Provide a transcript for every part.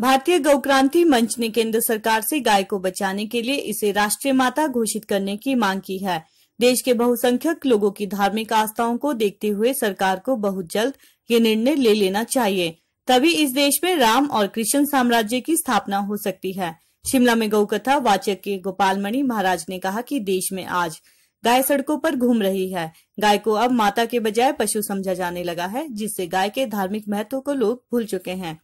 भारतीय गौ क्रांति मंच ने केंद्र सरकार से गाय को बचाने के लिए इसे राष्ट्रीय माता घोषित करने की मांग की है देश के बहुसंख्यक लोगों की धार्मिक आस्थाओं को देखते हुए सरकार को बहुत जल्द ये निर्णय ले लेना चाहिए तभी इस देश में राम और कृष्ण साम्राज्य की स्थापना हो सकती है शिमला में गौ कथा वाचक के गोपाल मणि महाराज ने कहा कि देश में आज गाय सड़कों पर घूम रही है गाय को अब माता के बजाय पशु समझा जाने लगा है जिससे गाय के धार्मिक महत्व को लोग भूल चुके हैं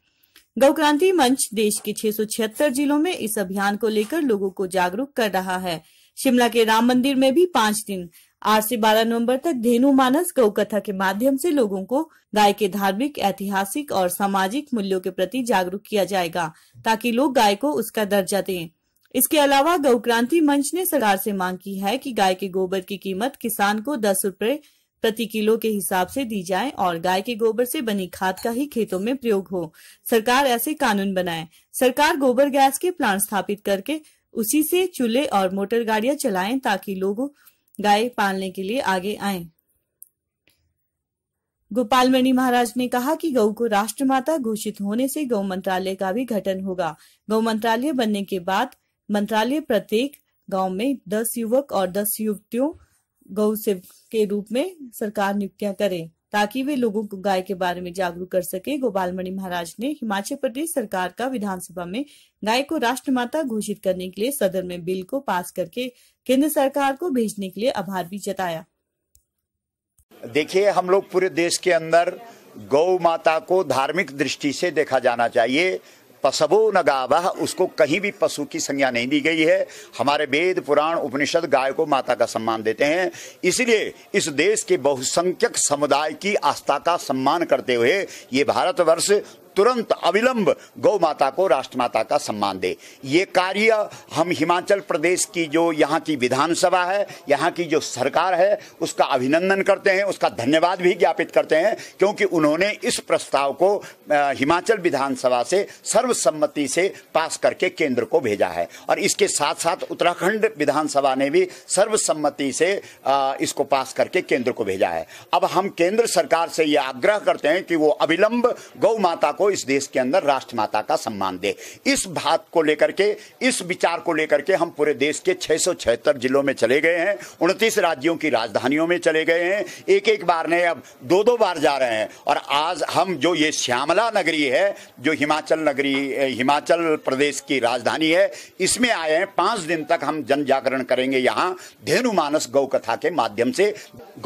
गौ क्रांति मंच देश के छह जिलों में इस अभियान को लेकर लोगों को जागरूक कर रहा है शिमला के राम मंदिर में भी पांच दिन आज से 12 नवंबर तक धेनु मानस गौ कथा के माध्यम से लोगों को गाय के धार्मिक ऐतिहासिक और सामाजिक मूल्यों के प्रति जागरूक किया जाएगा ताकि लोग गाय को उसका दर्जा दें इसके अलावा गौ क्रांति मंच ने सरकार से मांग की है कि गाय के गोबर की कीमत किसान को दस रूपए प्रति किलो के हिसाब से दी जाए और गाय के गोबर से बनी खाद का ही खेतों में प्रयोग हो सरकार ऐसे कानून बनाए सरकार गोबर गैस के प्लांट स्थापित करके उसी से चूल्हे और मोटर गाड़ियां चलाएं ताकि लोग गाय पालने के लिए आगे आए गोपाल मणि महाराज ने कहा कि गौ को राष्ट्रमाता घोषित होने से गौ मंत्रालय का भी गठन होगा गौ मंत्रालय बनने के बाद मंत्रालय प्रत्येक गांव में दस युवक और दस युवतियों गौ सेवक के रूप में सरकार नियुक्तियां करे ताकि वे लोगों को गाय के बारे में जागरूक कर सके गोपाल मणि महाराज ने हिमाचल प्रदेश सरकार का विधानसभा में गाय को राष्ट्रमाता घोषित करने के लिए सदन में बिल को पास करके केंद्र सरकार को भेजने के लिए आभार भी जताया देखिए हम लोग पूरे देश के अंदर गौ माता को धार्मिक दृष्टि से देखा जाना चाहिए पसवो न गावा उसको कहीं भी पशु की संज्ञा नहीं दी गई है हमारे वेद पुराण उपनिषद गाय को माता का सम्मान देते हैं इसलिए इस देश के बहुसंख्यक समुदाय की आस्था का सम्मान करते हुए ये भारतवर्ष तुरंत अविलंब गौ माता को राष्ट्रमाता का सम्मान दे ये कार्य हम हिमाचल प्रदेश की जो यहाँ की विधानसभा है यहाँ की जो सरकार है उसका अभिनंदन करते हैं उसका धन्यवाद भी ज्ञापित करते हैं क्योंकि उन्होंने इस प्रस्ताव को हिमाचल विधानसभा से सर्वसम्मति से पास करके केंद्र को भेजा है और इसके साथ साथ उत्तराखंड विधानसभा ने भी सर्वसम्मति से इसको पास करके केंद्र को भेजा है अब हम केंद्र सरकार से यह आग्रह करते हैं कि वो अविलंब गौ माता को इस देश के अंदर राष्ट्रमाता का सम्मान दे इस बात को लेकर के इस विचार को लेकर के हम पूरे देश के छह जिलों में चले गए हैं उनतीस राज्यों की राजधानियों में चले गए हैं एक एक बार ने अब दो दो बार जा रहे हैं और आज हम जो ये श्यामला नगरी है जो हिमाचल नगरी हिमाचल प्रदेश की राजधानी है इसमें आए हैं पांच दिन तक हम जन जागरण करेंगे यहाँ धेनु मानस गौ कथा के माध्यम से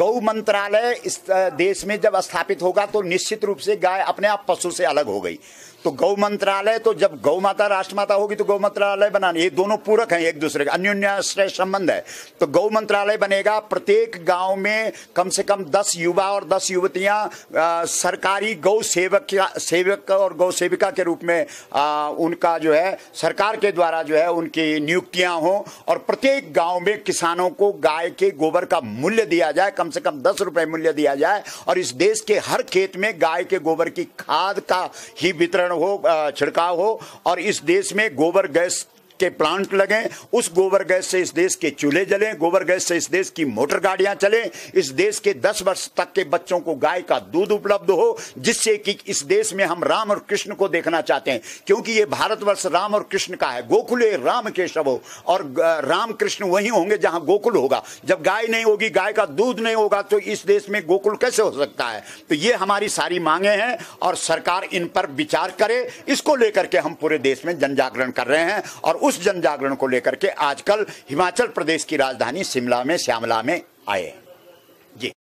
गौ मंत्रालय इस देश में जब स्थापित होगा तो निश्चित रूप से गाय अपने आप पशु से अलग अलग हो गई तो गौ मंत्रालय तो जब गौ माता राष्ट्र माता होगी तो गौ मंत्रालय बनाने ये दोनों पूरक हैं एक दूसरे का अन्योन्याश्रय संबंध है तो गौ मंत्रालय बनेगा प्रत्येक गांव में कम से कम दस युवा और दस युवतियां सरकारी गौ सेवक सेवक और गौ सेविका के रूप में आ, उनका जो है सरकार के द्वारा जो है उनकी नियुक्तियां हों और प्रत्येक गाँव में किसानों को गाय के गोबर का मूल्य दिया जाए कम से कम दस रुपये मूल्य दिया जाए और इस देश के हर खेत में गाय के गोबर की खाद का ही वितरण हो छिड़काव हो और इस देश में गोबर गैस के प्लांट लगे उस गोबर गैस से इस देश के चूल्हे जले गोबर गैस से इस देश की मोटर गाड़ियां चले इस देश के दस वर्ष तक के बच्चों को गाय का दूध उपलब्ध हो जिससे कि इस देश में हम राम और कृष्ण को देखना चाहते हैं क्योंकि ये भारतवर्ष राम और कृष्ण का है गोकुल राम केशव हो और राम कृष्ण वही होंगे जहां गोकुल होगा जब गाय नहीं होगी गाय का दूध नहीं होगा तो इस देश में गोकुल कैसे हो सकता है तो ये हमारी सारी मांगे हैं और सरकार इन पर विचार करे इसको लेकर के हम पूरे देश में जन जागरण कर रहे हैं और उस उस जन जागरण को लेकर के आजकल हिमाचल प्रदेश की राजधानी शिमला में श्यामला में आए जी